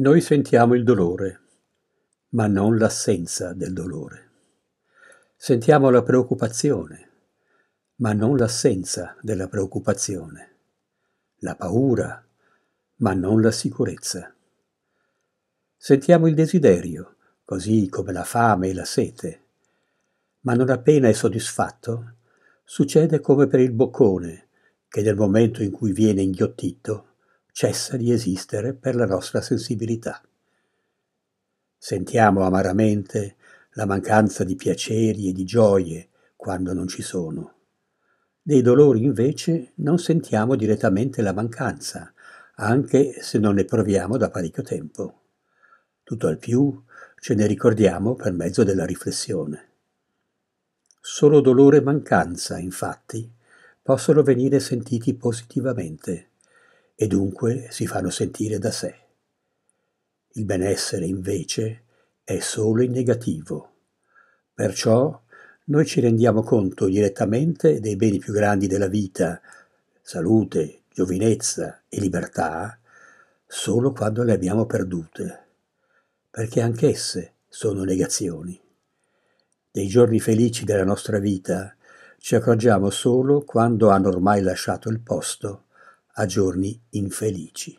Noi sentiamo il dolore, ma non l'assenza del dolore. Sentiamo la preoccupazione, ma non l'assenza della preoccupazione. La paura, ma non la sicurezza. Sentiamo il desiderio, così come la fame e la sete, ma non appena è soddisfatto, succede come per il boccone, che nel momento in cui viene inghiottito cessa di esistere per la nostra sensibilità. Sentiamo amaramente la mancanza di piaceri e di gioie quando non ci sono. Dei dolori invece non sentiamo direttamente la mancanza, anche se non ne proviamo da parecchio tempo. Tutto al più ce ne ricordiamo per mezzo della riflessione. Solo dolore e mancanza, infatti, possono venire sentiti positivamente, e dunque si fanno sentire da sé. Il benessere invece è solo in negativo. Perciò noi ci rendiamo conto direttamente dei beni più grandi della vita, salute, giovinezza e libertà, solo quando le abbiamo perdute, perché anch'esse sono negazioni. Dei giorni felici della nostra vita ci accorgiamo solo quando hanno ormai lasciato il posto a giorni infelici.